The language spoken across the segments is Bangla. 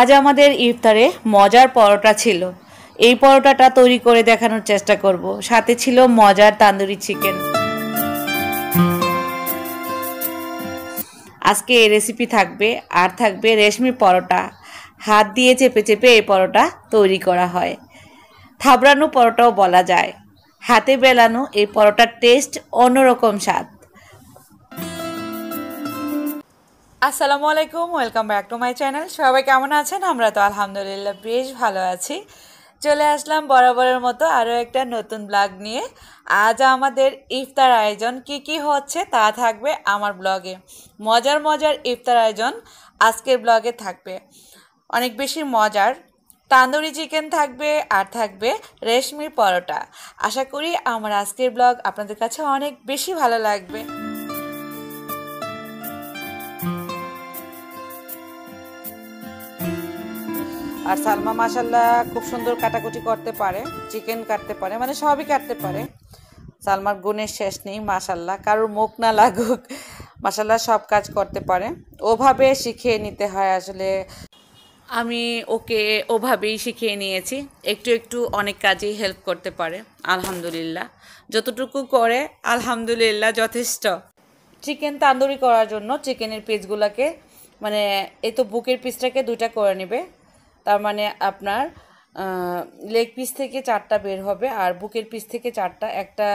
আজ আমাদের ইফতারে মজার পরোটা ছিল এই পরোটাটা তৈরি করে দেখানোর চেষ্টা করব সাথে ছিল মজার তান্দুরি চিকেন আজকে এই রেসিপি থাকবে আর থাকবে রেশমি পরোটা হাত দিয়ে চেপে চেপে এই পরোটা তৈরি করা হয় থাবড়ানো পরোটাও বলা যায় হাতে বেলানো এই পরোটার টেস্ট অন্যরকম স্বাদ আসসালামু আলাইকুম welcome back to my channel সবাই কেমন আছেন আমরা তো আলহামদুলিল্লাহ বেশ ভালো আছি চলে আসলাম বরাবরের মতো আরও একটা নতুন ব্লগ নিয়ে আজ আমাদের ইফতার আয়োজন কি কি হচ্ছে তা থাকবে আমার ব্লগে মজার মজার ইফতার আয়োজন আজকের ব্লগে থাকবে অনেক বেশি মজার তান্দুরি চিকেন থাকবে আর থাকবে রেশমির পরোটা আশা করি আমার আজকের ব্লগ আপনাদের কাছে অনেক বেশি ভালো লাগবে আর সালমা মাসাল্লাহ খুব সুন্দর কাটাকুটি করতে পারে চিকেন কাটতে পারে মানে সবই কাটতে পারে সালমার গুণের শেষ নেই মাসাল্লাহ কারোর মুখ না লাগুক মাসাল্লাহ সব কাজ করতে পারে ওভাবে শিখিয়ে নিতে হয় আসলে আমি ওকে ওভাবেই শিখিয়ে নিয়েছি একটু একটু অনেক কাজেই হেল্প করতে পারে আলহামদুলিল্লাহ যতটুকু করে আলহামদুলিল্লাহ যথেষ্ট চিকেন তান্দুরি করার জন্য চিকেনের পিসগুলোকে মানে এই তো বুকের পিসটাকে দুইটা করে নেবে তার মানে আপনার লেগ পিস থেকে চারটা বের হবে আর বুকের পিস থেকে চারটা একটা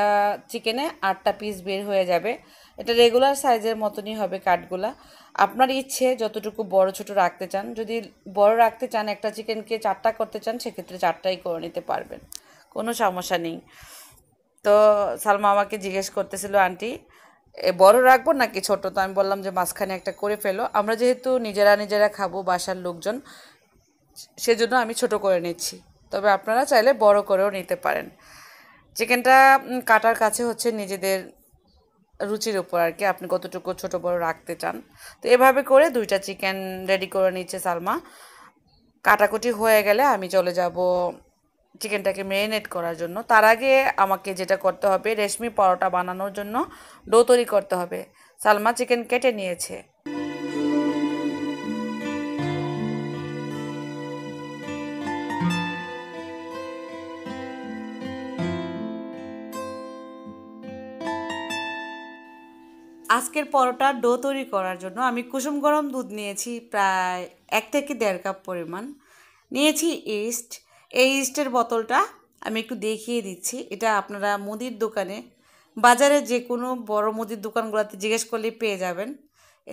চিকেনে আটটা পিস বের হয়ে যাবে এটা রেগুলার সাইজের মতনই হবে কাঠগুলা আপনার ইচ্ছে যতটুকু বড় ছোট রাখতে চান যদি বড় রাখতে চান একটা চিকেনকে চারটা করতে চান সেক্ষেত্রে চারটাই করে নিতে পারবেন কোনো সমস্যা নেই তো সালমা আমাকে জিজ্ঞেস করতেছিল আন্টি বড় রাখবো নাকি ছোট তো আমি বললাম যে মাঝখানে একটা করে ফেলো আমরা যেহেতু নিজেরা নিজেরা খাবো বাসার লোকজন সেজন্য আমি ছোট করে নিচ্ছি তবে আপনারা চাইলে বড় করেও নিতে পারেন চিকেনটা কাটার কাছে হচ্ছে নিজেদের রুচির উপর আর কি আপনি কতটুকু ছোট বড় রাখতে চান তো এভাবে করে দুইটা চিকেন রেডি করে নিচ্ছে সালমা কাটাকুটি হয়ে গেলে আমি চলে যাব চিকেনটাকে মেরিনেট করার জন্য তার আগে আমাকে যেটা করতে হবে রেশমি পরোটা বানানোর জন্য ডো তৈরি করতে হবে সালমা চিকেন কেটে নিয়েছে আজকের পরোটা ডো তৈরি করার জন্য আমি কুসুম গরম দুধ নিয়েছি প্রায় এক থেকে দেড় কাপ পরিমাণ নিয়েছি ইস্ট এই ইস্টের বোতলটা আমি একটু দেখিয়ে দিচ্ছি এটা আপনারা মুদির দোকানে বাজারে যে কোনো বড় মুদির দোকানগুলোতে জিজ্ঞেস করলে পেয়ে যাবেন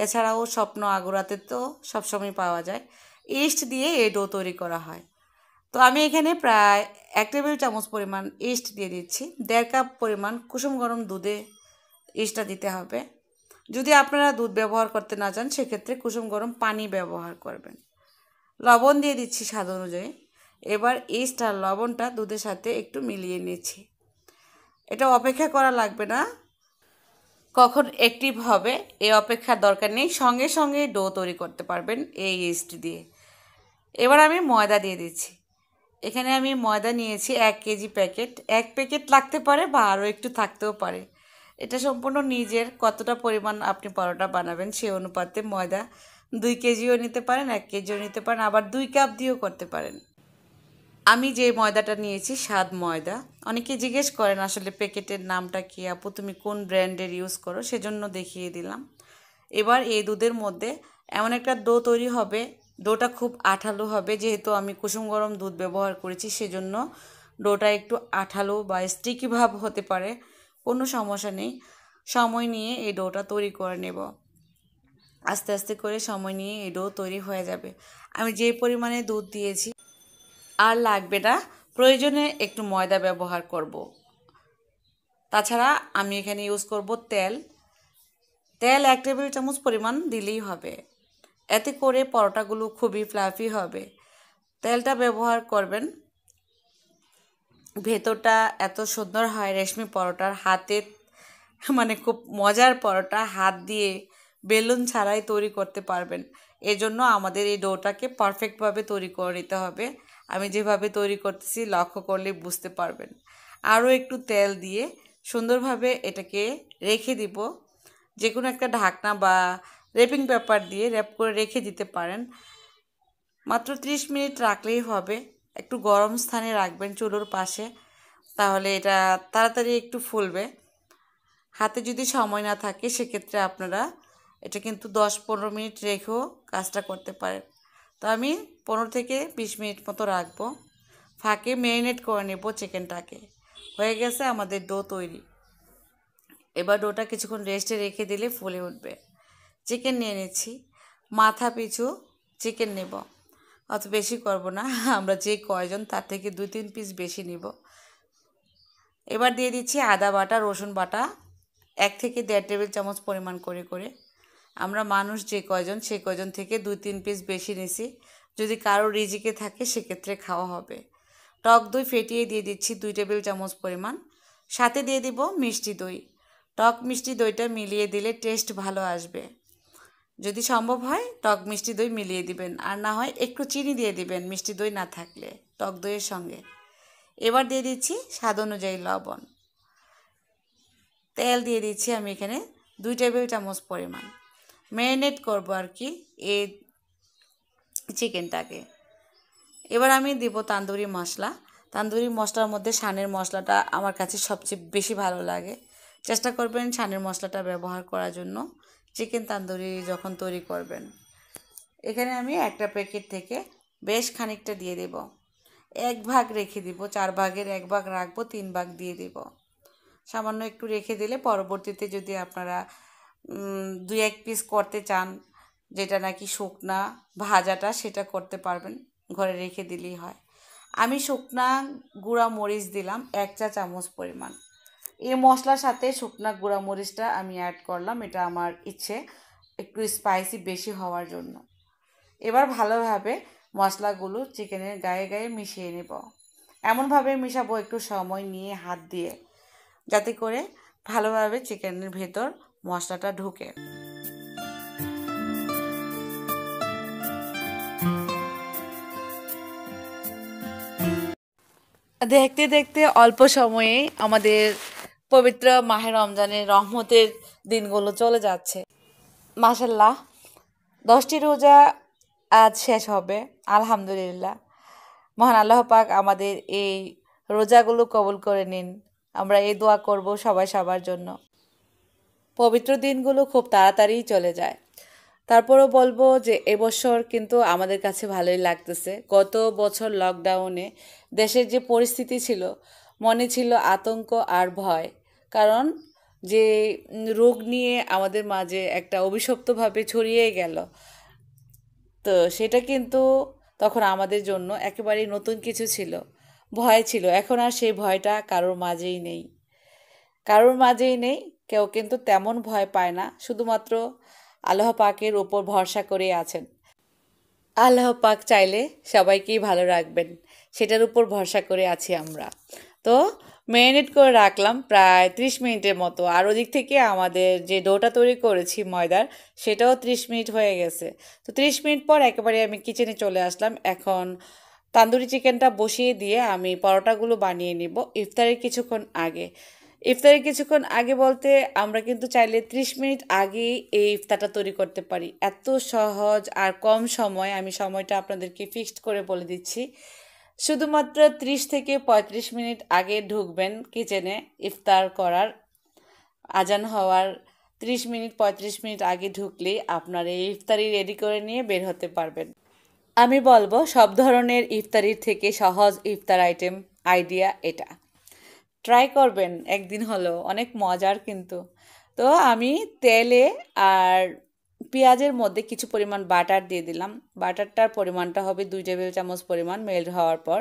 এছাড়াও স্বপ্ন আগুরাতে তো সবসময় পাওয়া যায় ইস্ট দিয়ে এই ডো তৈরি করা হয় তো আমি এখানে প্রায় এক টেবিল চামচ পরিমাণ ইস্ট দিয়ে দিচ্ছি দেড় কাপ পরিমাণ কুসুম গরম দুধে ইস্টটা দিতে হবে যদি আপনারা দুধ ব্যবহার করতে না চান সেক্ষেত্রে কুসুম গরম পানি ব্যবহার করবেন লবণ দিয়ে দিচ্ছি স্বাদ অনুযায়ী এবার ইস্ট আর লবণটা দুধের সাথে একটু মিলিয়ে নিচ্ছি এটা অপেক্ষা করা লাগবে না কখন অ্যাক্টিভ হবে এই অপেক্ষার দরকার নেই সঙ্গে সঙ্গে ডো তৈরি করতে পারবেন এই ইস্ট দিয়ে এবার আমি ময়দা দিয়ে দিচ্ছি এখানে আমি ময়দা নিয়েছি এক কেজি প্যাকেট এক প্যাকেট লাগতে পারে বা আরও একটু থাকতেও পারে এটা সম্পূর্ণ নিজের কতটা পরিমাণ আপনি পরোটা বানাবেন সেই অনুপাতে ময়দা দুই কেজিও নিতে পারেন এক কেজিও নিতে পারেন আবার দুই কাপ দিয়েও করতে পারেন আমি যে ময়দাটা নিয়েছি স্বাদ ময়দা অনেকে জিজ্ঞেস করেন আসলে প্যাকেটের নামটা কী আপু তুমি কোন ব্র্যান্ডের ইউজ করো সেজন্য দেখিয়ে দিলাম এবার এই দুধের মধ্যে এমন একটা ডো তৈরি হবে ডোটা খুব আঠালো হবে যেহেতু আমি কুসুম গরম দুধ ব্যবহার করেছি সেজন্য ডোটা একটু আঠালো বা স্টিকি ভাব হতে পারে কোনো সমস্যা নেই সময় নিয়ে এই ডোটা তৈরি করে নেব আস্তে আস্তে করে সময় নিয়ে এই ডো তৈরি হয়ে যাবে আমি যে পরিমাণে দুধ দিয়েছি আর লাগবে না প্রয়োজনে একটু ময়দা ব্যবহার করব। তাছাড়া আমি এখানে ইউজ করব তেল তেল এক টেবিল চামচ পরিমাণ দিলেই হবে এতে করে পরোটাগুলো খুবই ফ্লাফি হবে তেলটা ব্যবহার করবেন ভেতরটা এত সুন্দর হয় রেশমি পরোটার হাতে মানে খুব মজার পরোটা হাত দিয়ে বেলুন ছাড়াই তৈরি করতে পারবেন এজন্য আমাদের এই ডোটাকে পারফেক্টভাবে তৈরি করে নিতে হবে আমি যেভাবে তৈরি করতেছি লক্ষ্য করলে বুঝতে পারবেন আরও একটু তেল দিয়ে সুন্দরভাবে এটাকে রেখে দিব যে কোনো একটা ঢাকনা বা র্যাপিং পেপার দিয়ে র্যাপ করে রেখে দিতে পারেন মাত্র ত্রিশ মিনিট রাখলেই হবে একটু গরম স্থানে রাখবেন চুলোর পাশে তাহলে এটা তাড়াতাড়ি একটু ফুলবে হাতে যদি সময় না থাকে সেক্ষেত্রে আপনারা এটা কিন্তু দশ পনেরো মিনিট রেখেও কাজটা করতে পারেন তো আমি পনেরো থেকে বিশ মিনিট মতো রাখবো ফাঁকে ম্যারিনেট করে নেব চিকেনটাকে হয়ে গেছে আমাদের ডো তৈরি এবার ডোটা কিছুক্ষণ রেস্টে রেখে দিলে ফুলে উঠবে চিকেন নিয়ে নিচ্ছি মাথা পিছু চিকেন নেব অত বেশি করব না আমরা যে কয়জন তার থেকে দুই তিন পিস বেশি নিব এবার দিয়ে দিচ্ছি আদা বাটা রসুন বাটা এক থেকে দেড় টেবিল চামচ পরিমাণ করে করে আমরা মানুষ যে কয়জন সে কয়জন থেকে দুই তিন পিস বেশি নিছি যদি কারো রিজিকে থাকে সেক্ষেত্রে খাওয়া হবে টক দই ফেটিয়ে দিয়ে দিচ্ছি দুই টেবিল চামচ পরিমাণ সাথে দিয়ে দিব মিষ্টি দই টক মিষ্টি দইটা মিলিয়ে দিলে টেস্ট ভালো আসবে যদি সম্ভব হয় টক মিষ্টি দই মিলিয়ে দিবেন আর না হয় একটু চিনি দিয়ে দিবেন মিষ্টি দই না থাকলে টক দইয়ের সঙ্গে এবার দিয়ে দিচ্ছি স্বাদ অনুযায়ী লবণ তেল দিয়ে দিচ্ছি আমি এখানে দুই টেবিল চামচ পরিমাণ ম্যারিনেট করব আর কি এই চিকেনটাকে এবার আমি দিব তান্দুরি মশলা তান্দুরি মশলার মধ্যে সানের মশলাটা আমার কাছে সবচেয়ে বেশি ভালো লাগে চেষ্টা করবেন সানের মশলাটা ব্যবহার করার জন্য চিকেন তান্দুরি যখন তৈরি করবেন এখানে আমি একটা প্যাকেট থেকে বেশ খানিকটা দিয়ে দেব এক ভাগ রেখে দিব চার ভাগের এক ভাগ রাখবো তিন ভাগ দিয়ে দেব সামান্য একটু রেখে দিলে পরবর্তীতে যদি আপনারা দুই এক পিস করতে চান যেটা নাকি শুকনা ভাজাটা সেটা করতে পারবেন ঘরে রেখে দিলেই হয় আমি শুকনা গুঁড়া মরিচ দিলাম এক চা চামচ পরিমাণ এই মশলার সাথে শুকনা গুঁড়া মরিচটা আমি অ্যাড করলাম এটা আমার ইচ্ছে একটু স্পাইসি বেশি হওয়ার জন্য এবার ভালোভাবে মশলাগুলো চিকেনের গায়ে গায়ে মিশিয়ে নেব এমনভাবে মিশাবো একটু সময় নিয়ে হাত দিয়ে যাতে করে ভালোভাবে চিকেনের ভেতর মশলাটা ঢুকে দেখতে দেখতে অল্প সময়ে আমাদের পবিত্র মাহে রমজানের রহমতের দিনগুলো চলে যাচ্ছে মাসাল্লাহ দশটি রোজা আজ শেষ হবে আলহামদুলিল্লাহ মহান আল্লাহ পাক আমাদের এই রোজাগুলো কবুল করে নিন আমরা এই দোয়া করব সবাই সবার জন্য পবিত্র দিনগুলো খুব তাড়াতাড়ি চলে যায় তারপরও বলবো যে এবছর কিন্তু আমাদের কাছে ভালোই লাগতেছে গত বছর লকডাউনে দেশের যে পরিস্থিতি ছিল মনে ছিল আতঙ্ক আর ভয় কারণ যে রোগ নিয়ে আমাদের মাঝে একটা অভিশপ্তভাবে ছড়িয়ে গেল তো সেটা কিন্তু তখন আমাদের জন্য একেবারেই নতুন কিছু ছিল ভয় ছিল এখন আর সেই ভয়টা কারোর মাঝেই নেই কারোর মাঝেই নেই কেউ কিন্তু তেমন ভয় পায় না শুধুমাত্র আল্লাহ পাকের ওপর ভরসা করে আছেন আল্লাহ পাক চাইলে সবাইকেই ভালো রাখবেন সেটার উপর ভরসা করে আছি আমরা তো ম্যারিনেট করে রাখলাম প্রায় ত্রিশ মিনিটের মতো আর ওদিক থেকে আমাদের যে ডোটা তৈরি করেছি ময়দার সেটাও ত্রিশ মিনিট হয়ে গেছে তো ত্রিশ মিনিট পর একেবারে আমি কিচেনে চলে আসলাম এখন তান্দুরি চিকেনটা বসিয়ে দিয়ে আমি পরোটাগুলো বানিয়ে নিব ইফতারের কিছুক্ষণ আগে ইফতারের কিছুক্ষণ আগে বলতে আমরা কিন্তু চাইলে ত্রিশ মিনিট আগেই এই ইফতারটা তৈরি করতে পারি এত সহজ আর কম সময় আমি সময়টা আপনাদেরকে ফিক্সড করে বলে দিচ্ছি শুধুমাত্র ত্রিশ থেকে ৩৫ মিনিট আগে ঢুকবেন কিচেনে ইফতার করার আজান হওয়ার ত্রিশ মিনিট ৩৫ মিনিট আগে ঢুকলেই আপনার এই ইফতারি রেডি করে নিয়ে বের হতে পারবেন আমি বলবো সব ধরনের ইফতারির থেকে সহজ ইফতার আইটেম আইডিয়া এটা ট্রাই করবেন একদিন হলো অনেক মজার কিন্তু তো আমি তেলে আর পেঁয়াজের মধ্যে কিছু পরিমাণ বাটার দিয়ে দিলাম বাটারটার পরিমাণটা হবে দুই টেবিল চামচ পরিমাণ মেল্ট হওয়ার পর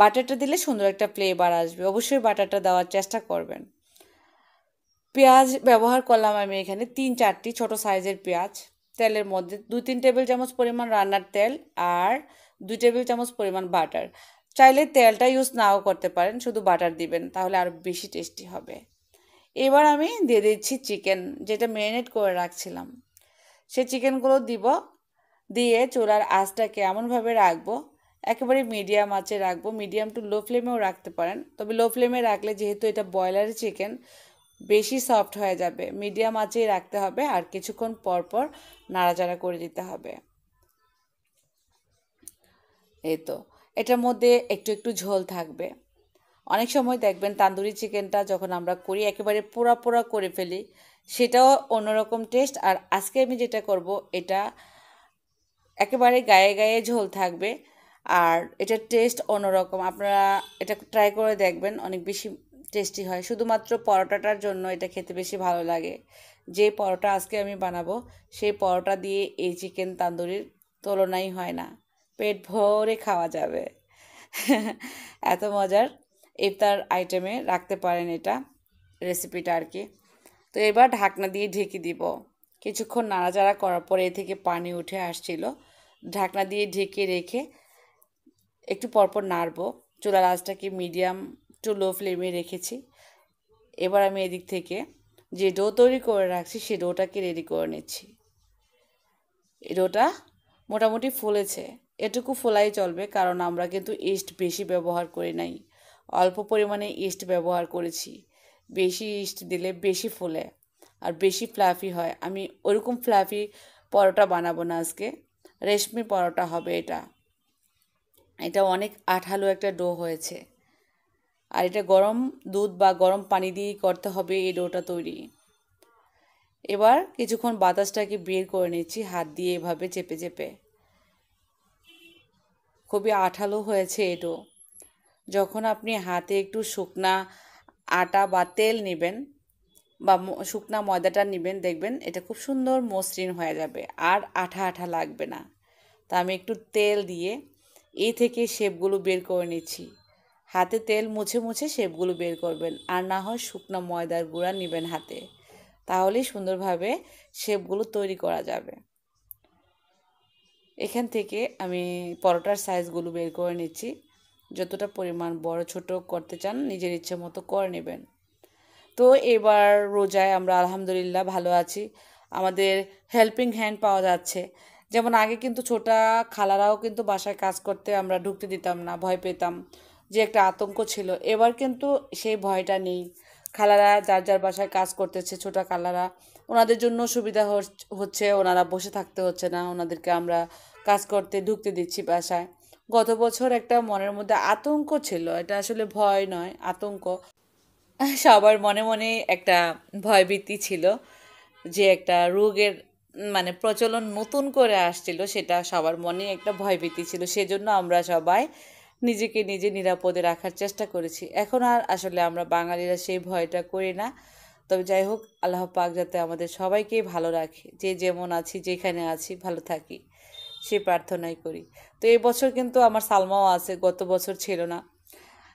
বাটারটা দিলে সুন্দর একটা ফ্লেভার আসবে অবশ্যই বাটারটা দেওয়ার চেষ্টা করবেন পেঁয়াজ ব্যবহার করলাম আমি এখানে তিন চারটি ছোট সাইজের পেঁয়াজ তেলের মধ্যে দুই তিন টেবিল চামচ পরিমাণ রান্নার তেল আর দুই টেবিল চামচ পরিমাণ বাটার চাইলে তেলটা ইউজ নাও করতে পারেন শুধু বাটার দিবেন তাহলে আরও বেশি টেস্টি হবে এবার আমি দিয়ে দিচ্ছি চিকেন যেটা ম্যারিনেট করে রাখছিলাম সে চিকেনগুলো দিব দিয়ে চুলার আঁচটা কেমনভাবে রাখবো একেবারে মিডিয়াম আঁচে রাখবো মিডিয়াম টু লো ফ্লেমেও রাখতে পারেন তবে লো ফ্লেমে রাখলে যেহেতু এটা ব্রয়লার চিকেন বেশি সফট হয়ে যাবে মিডিয়াম আঁচেই রাখতে হবে আর কিছুক্ষণ পর পর নাড়াচাড়া করে দিতে হবে এই তো এটার মধ্যে একটু একটু ঝোল থাকবে অনেক সময় দেখবেন তান্দুরি চিকেনটা যখন আমরা করি একেবারে পোড়া পোড়া করে ফেলি সেটাও অন্যরকম টেস্ট আর আজকে আমি যেটা করব এটা একেবারে গায়ে গায়ে ঝোল থাকবে আর এটার টেস্ট অন্যরকম আপনারা এটা ট্রাই করে দেখবেন অনেক বেশি টেস্টি হয় শুধুমাত্র পরোটাটার জন্য এটা খেতে বেশি ভালো লাগে যে পরোটা আজকে আমি বানাবো সেই পরোটা দিয়ে এই চিকেন তান্দুরির তুলনাই হয় না পেট ভরে খাওয়া যাবে এত মজার ইফতার আইটেমে রাখতে পারেন এটা রেসিপিটা আর কি তো এবার ঢাকনা দিয়ে ঢেকে দিব কিছুক্ষণ নাড়াচাড়া করার পরে এ থেকে পানি উঠে আসছিল ঢাকনা দিয়ে ঢেকে রেখে একটু পরপর নাড়ব চুলার আঁচটাকে মিডিয়াম টু লো ফ্লেমে রেখেছি এবার আমি এদিক থেকে যে ডো তৈরি করে রাখছি সে ডোটাকে রেডি করে নিচ্ছি এই ডোটা মোটামুটি ফুলেছে এটুকু ফোলাই চলবে কারণ আমরা কিন্তু ইস্ট বেশি ব্যবহার করি নাই অল্প পরিমাণে ইস্ট ব্যবহার করেছি বেশি ইস্ট দিলে বেশি ফোলে আর বেশি ফ্লাফি হয় আমি ওরকম ফ্লাফি পরোটা বানাবো না আজকে রেশমি পরোটা হবে এটা এটা অনেক আঠালো একটা ডো হয়েছে আর এটা গরম দুধ বা গরম পানি দিয়েই করতে হবে এই ডোটা তৈরি এবার কিছুক্ষণ বাতাসটাকে বের করে নিচ্ছি হাত দিয়ে এভাবে চেপে চেপে খুবই আঠালো হয়েছে এটো যখন আপনি হাতে একটু শুকনা আটা বা তেল নেবেন বা শুকনা ময়দাটা নেবেন দেখবেন এটা খুব সুন্দর মসৃণ হয়ে যাবে আর আঠা আঠা লাগবে না তা আমি একটু তেল দিয়ে এই থেকে শেপগুলো বের করে নিচ্ছি হাতে তেল মুছে মুছে শেপগুলো বের করবেন আর না হয় শুকনো ময়দার গুঁড়া নেবেন হাতে তাহলেই সুন্দরভাবে শেপগুলো তৈরি করা যাবে এখান থেকে আমি পরোটার সাইজগুলো বের করে নিচ্ছি যতটা পরিমাণ বড় ছোট করতে চান নিজের ইচ্ছে মতো করে নেবেন তো এবার রোজায় আমরা আলহামদুলিল্লাহ ভালো আছি আমাদের হেল্পিং হ্যান্ড পাওয়া যাচ্ছে যেমন আগে কিন্তু ছোটা খালারাও কিন্তু বাসায় কাজ করতে আমরা ঢুকতে দিতাম না ভয় পেতাম যে একটা আতঙ্ক ছিল এবার কিন্তু সেই ভয়টা নেই খালারা যার যার বাসায় কাজ করতেছে ছোটা খালারা ওনাদের জন্য সুবিধা হচ্ছে ওনারা বসে থাকতে হচ্ছে না ওনাদেরকে আমরা কাজ করতে ঢুকতে দিচ্ছি বাসায় গত বছর একটা মনের মধ্যে আতঙ্ক ছিল এটা আসলে ভয় নয় আতঙ্ক সবার মনে মনে একটা ভয়ভীতি ছিল যে একটা রোগের মানে প্রচলন নতুন করে আসছিল সেটা সবার মনে একটা ভয়ভীতি ছিল সেজন্য আমরা সবাই নিজেকে নিজে নিরাপদে রাখার চেষ্টা করেছি এখন আর আসলে আমরা বাঙালিরা সেই ভয়টা করি না তবে যাই হোক আল্লাহ পাক যাতে আমাদের সবাইকে ভালো রাখে যে যেমন আছি যেখানে আছি ভালো থাকি সে প্রার্থনাই করি তো এই বছর কিন্তু আমার সালমাও আছে গত বছর ছিল না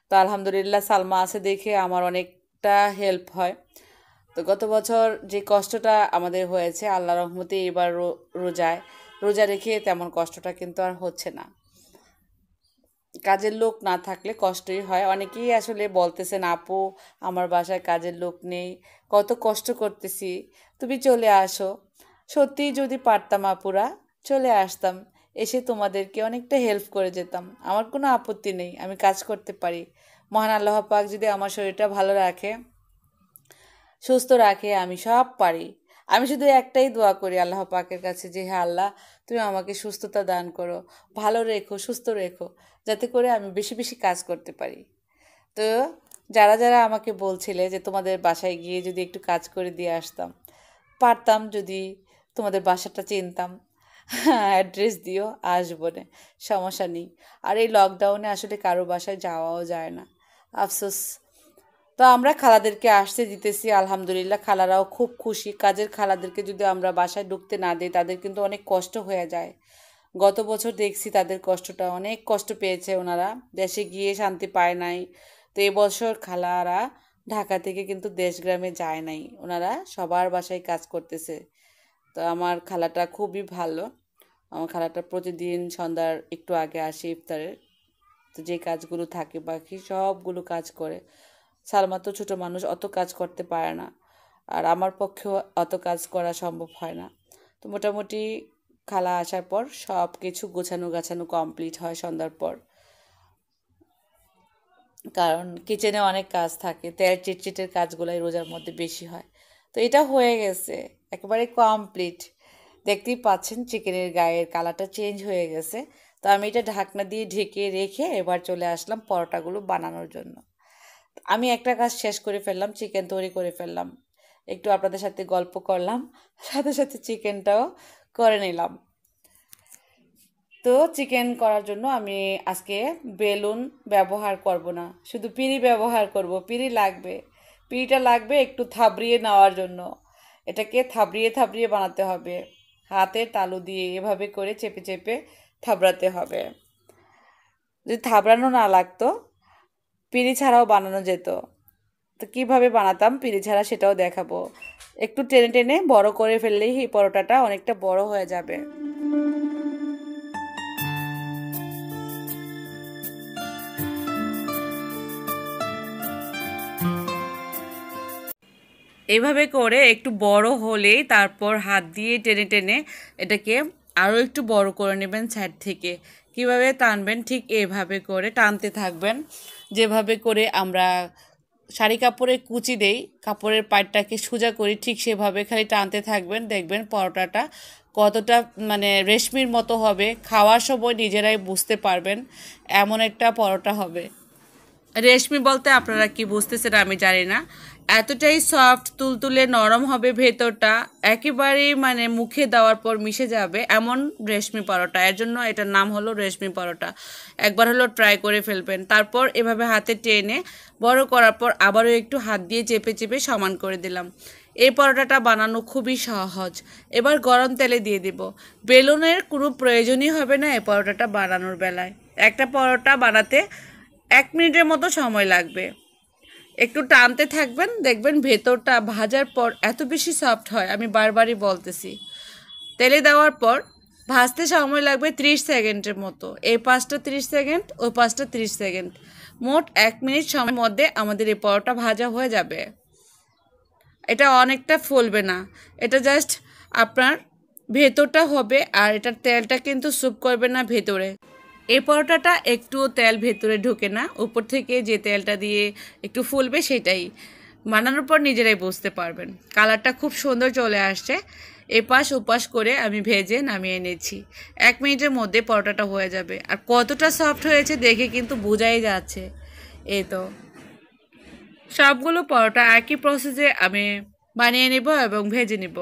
তো আলহামদুলিল্লাহ সালমা আছে দেখে আমার অনেকটা হেল্প হয় তো গত বছর যে কষ্টটা আমাদের হয়েছে আল্লাহ রহমতে এবার রোজায় রোজা রেখে তেমন কষ্টটা কিন্তু আর হচ্ছে না কাজের লোক না থাকলে কষ্টই হয় অনেকেই আসলে বলতেছেন আপু আমার বাসায় কাজের লোক নেই কত কষ্ট করতেছি তুমি চলে আসো সত্যিই যদি পারতাম আপুরা চলে আসতাম এসে তোমাদেরকে অনেকটা হেল্প করে যেতাম আমার কোনো আপত্তি নেই আমি কাজ করতে পারি মহান আল্লাহ পাক যদি আমার শরীরটা ভালো রাখে সুস্থ রাখে আমি সব পারি আমি শুধু একটাই দোয়া করি আল্লাহ পাকের কাছে যে হ্যাঁ আল্লাহ তুমি আমাকে সুস্থতা দান করো ভালো রেখো সুস্থ রেখো যাতে করে আমি বেশি বেশি কাজ করতে পারি তো যারা যারা আমাকে বলছিলে যে তোমাদের বাসায় গিয়ে যদি একটু কাজ করে দিয়ে আসতাম পারতাম যদি তোমাদের বাসাটা চিনতাম অ্যাড্রেস দিও আসবো না সমস্যা নেই আর এই লকডাউনে আসলে কারো বাসায় যাওয়াও যায় না আফসোস তো আমরা খালাদেরকে আসতে দিতেছি আলহামদুলিল্লাহ খালারাও খুব খুশি কাজের খালাদেরকে যদি আমরা বাসায় ঢুকতে না দিই তাদের কিন্তু অনেক কষ্ট হয়ে যায় গত বছর দেখছি তাদের কষ্টটা অনেক কষ্ট পেয়েছে ওনারা দেশে গিয়ে শান্তি পায় নাই তো এবছর খালারা ঢাকা থেকে কিন্তু দেশগ্রামে যায় নাই ওনারা সবার বাসায় কাজ করতেছে তো আমার খালাটা খুবই ভালো আমার খালাটা প্রতিদিন সন্ধ্যার একটু আগে আসে ইফতারের তো যে কাজগুলো থাকে বাকি সবগুলো কাজ করে সালমা তো ছোটো মানুষ অত কাজ করতে পারে না আর আমার পক্ষেও অত কাজ করা সম্ভব হয় না তো মোটামুটি খালা আসার পর সব কিছু গোছানো গাছানো কমপ্লিট হয় সন্ধ্যার পর কারণ কিচেনে অনেক কাজ থাকে তেল চিটচিটের কাজগুলোই রোজার মধ্যে বেশি হয় তো এটা হয়ে গেছে একেবারে কমপ্লিট দেখতেই পাচ্ছেন চিকেনের গায়ের কালারটা চেঞ্জ হয়ে গেছে তো আমি এটা ঢাকনা দিয়ে ঢেকে রেখে এবার চলে আসলাম পরোটাগুলো বানানোর জন্য আমি একটা কাজ শেষ করে ফেললাম চিকেন তৈরি করে ফেললাম একটু আপনাদের সাথে গল্প করলাম সাথে সাথে চিকেনটাও করে নিলাম তো চিকেন করার জন্য আমি আজকে বেলুন ব্যবহার করব না শুধু পিঁড়ি ব্যবহার করব পিঁড়ি লাগবে পিঁড়িটা লাগবে একটু থাবড়িয়ে নেওয়ার জন্য এটাকে থাবড়িয়ে থাবড়িয়ে বানাতে হবে হাতের তালু দিয়ে এভাবে করে চেপে চেপে থাবড়াতে হবে যদি থাবড়ানো না লাগতো পিড়ি ছাড়াও বানানো যেত তো কীভাবে বানাতাম পিড়ি ছাড়া সেটাও দেখাবো একটু টেনে টেনে বড় করে ফেললেই এই পরোটাটা অনেকটা বড় হয়ে যাবে এভাবে করে একটু বড় হলেই তারপর হাত দিয়ে টেনে টেনে এটাকে আরও একটু বড় করে নেবেন ছাড় থেকে কিভাবে টানবেন ঠিক এভাবে করে টানতে থাকবেন যেভাবে করে আমরা শাড়ি কাপড়ে কুচি দেই কাপড়ের পাটটাকে সোজা করি ঠিক সেভাবে খালি টানতে থাকবেন দেখবেন পরোটাটা কতটা মানে রেশমির মতো হবে খাওয়ার সময় নিজেরাই বুঝতে পারবেন এমন একটা পরোটা হবে রেশমি বলতে আপনারা কি বুঝতেছেন আমি জানি না এতটাই সফট তুলতুলে নরম হবে ভেতরটা একেবারেই মানে মুখে দেওয়ার পর মিশে যাবে এমন রেশমি পরোটা এর জন্য এটার নাম হলো রেশমি পরোটা একবার হলো ট্রাই করে ফেলবেন তারপর এভাবে হাতে টেনে বড় করার পর আবারও একটু হাত দিয়ে চেপে চেপে সমান করে দিলাম এই পরোটাটা বানানো খুবই সহজ এবার গরম তেলে দিয়ে দিব বেলুনের কোনো প্রয়োজনই হবে না এই পরোটাটা বানানোর বেলায় একটা পরোটা বানাতে এক মিনিটের মতো সময় লাগবে একটু টানতে থাকবেন দেখবেন ভেতরটা ভাজার পর এত বেশি সফট হয় আমি বারবারই বলতেছি তেলে দেওয়ার পর ভাজতে সময় লাগবে 30 সেকেন্ডের মতো এই পাঁচটা 30 সেকেন্ড ও পাঁচটা 30 সেকেন্ড মোট এক মিনিট সময়ের মধ্যে আমাদের এই পরোটা ভাজা হয়ে যাবে এটা অনেকটা ফুলবে না এটা জাস্ট আপনার ভেতরটা হবে আর এটার তেলটা কিন্তু স্যুপ করবে না ভেতরে এই পরোটাটা একটু তেল ভেতরে ঢোকে না উপর থেকে যে তেলটা দিয়ে একটু ফুলবে সেটাই বানানোর পর নিজেরাই বুঝতে পারবেন কালারটা খুব সুন্দর চলে আসছে এপাশ ওপাশ করে আমি ভেজে নামিয়ে নিয়েছি এক মিনিটের মধ্যে পরোটাটা হয়ে যাবে আর কতটা সফট হয়েছে দেখে কিন্তু বোঝাই যাচ্ছে এই তো সবগুলো পরোটা একই প্রসেসে আমি বানিয়ে নিব এবং ভেজে নিব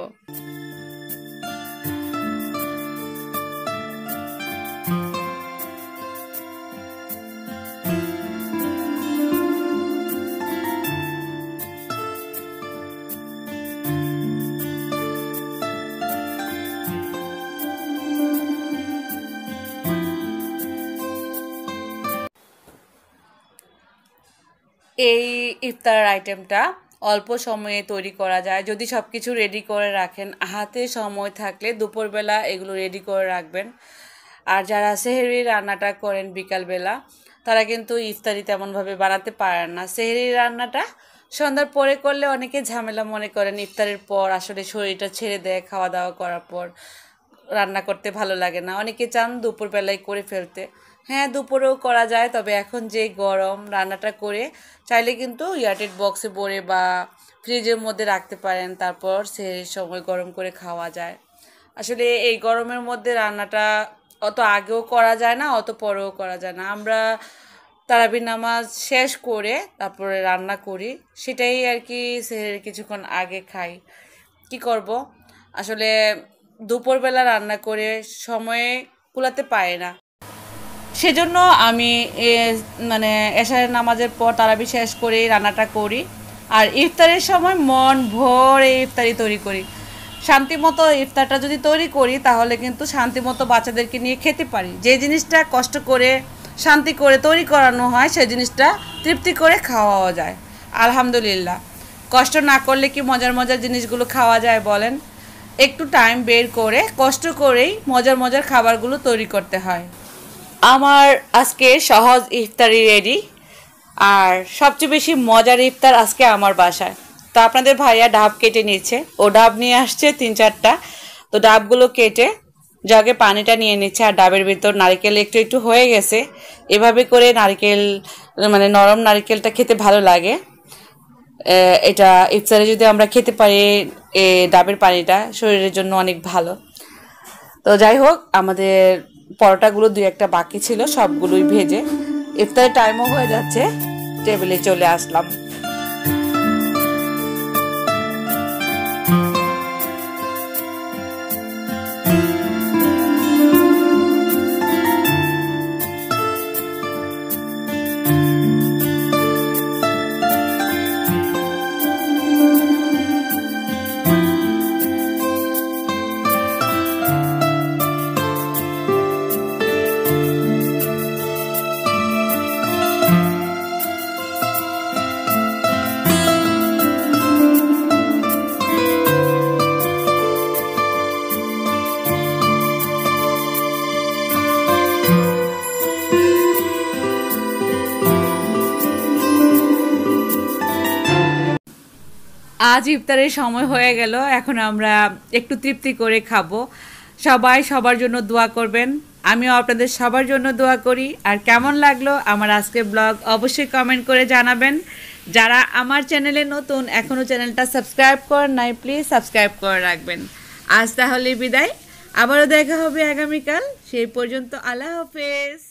এই ইফতার আইটেমটা অল্প সময়ে তৈরি করা যায় যদি সব কিছু রেডি করে রাখেন হাতে সময় থাকলে দুপুরবেলা এগুলো রেডি করে রাখবেন আর যারা সেহেরি রান্নাটা করেন বিকালবেলা তারা কিন্তু ইফতারি তেমনভাবে বানাতে পারেন না সেহেরি রান্নাটা সন্ধ্যার পরে করলে অনেকে ঝামেলা মনে করেন ইফতারের পর আসলে শরীরটা ছেড়ে দেয় খাওয়া দাওয়া করার পর রান্না করতে ভালো লাগে না অনেকে চান দুপুরবেলায় করে ফেলতে হ্যাঁ দুপুরেও করা যায় তবে এখন যে গরম রান্নাটা করে চাইলে কিন্তু ইয়ারটেড বক্সে ভরে বা ফ্রিজের মধ্যে রাখতে পারেন তারপর সে সময় গরম করে খাওয়া যায় আসলে এই গরমের মধ্যে রান্নাটা অত আগেও করা যায় না অত পরেও করা যায় না আমরা তারাবির নামাজ শেষ করে তারপরে রান্না করি সেটাই আর কি সেহের কিছুক্ষণ আগে খাই কি করব আসলে দুপুরবেলা রান্না করে সময়ে কুলাতে পারে না সেজন্য আমি মানে এশারের নামাজের পর তারাবি শেষ করে রান্নাটা করি আর ইফতারের সময় মন ভরে ইফতারি তৈরি করি শান্তিমতো ইফতারটা যদি তৈরি করি তাহলে কিন্তু শান্তিমতো বাচ্চাদেরকে নিয়ে খেতে পারি যে জিনিসটা কষ্ট করে শান্তি করে তৈরি করানো হয় সেই জিনিসটা তৃপ্তি করে খাওয়াও যায় আলহামদুলিল্লাহ কষ্ট না করলে কি মজার মজার জিনিসগুলো খাওয়া যায় বলেন একটু টাইম বের করে কষ্ট করেই মজার মজার খাবারগুলো তৈরি করতে হয় আমার আজকে সহজ ইফতারি রেডি আর সবচেয়ে বেশি মজার ইফতার আজকে আমার বাসায় তো আপনাদের ভাইয়া ডাব কেটে নিচ্ছে ও ডাব নিয়ে আসছে তিন চারটা তো ডাবগুলো কেটে জগে পানিটা নিয়ে নিচ্ছে আর ডাবের ভিতর নারিকেল একটু একটু হয়ে গেছে এভাবে করে নারিকেল মানে নরম নারিকেলটা খেতে ভালো লাগে এটা ইফতারে যদি আমরা খেতে পারি এ ডাবের পানিটা শরীরের জন্য অনেক ভালো তো যাই হোক আমাদের পরোটাগুলো দুই একটা বাকি ছিল সবগুলোই ভেজে ইফতারের টাইমও হয়ে যাচ্ছে টেবিলে চলে আসলাম আজ ইফতারের সময় হয়ে গেল এখন আমরা একটু তৃপ্তি করে খাবো সবাই সবার জন্য দোয়া করবেন আমিও আপনাদের সবার জন্য দোয়া করি আর কেমন লাগলো আমার আজকে ব্লগ অবশ্যই কমেন্ট করে জানাবেন যারা আমার চ্যানেলে নতুন এখনও চ্যানেলটা সাবস্ক্রাইব কর নাই প্লিজ সাবস্ক্রাইব করে রাখবেন আজ তাহলে বিদায় আবারও দেখা হবে আগামীকাল সেই পর্যন্ত আল্লাহ হাফেজ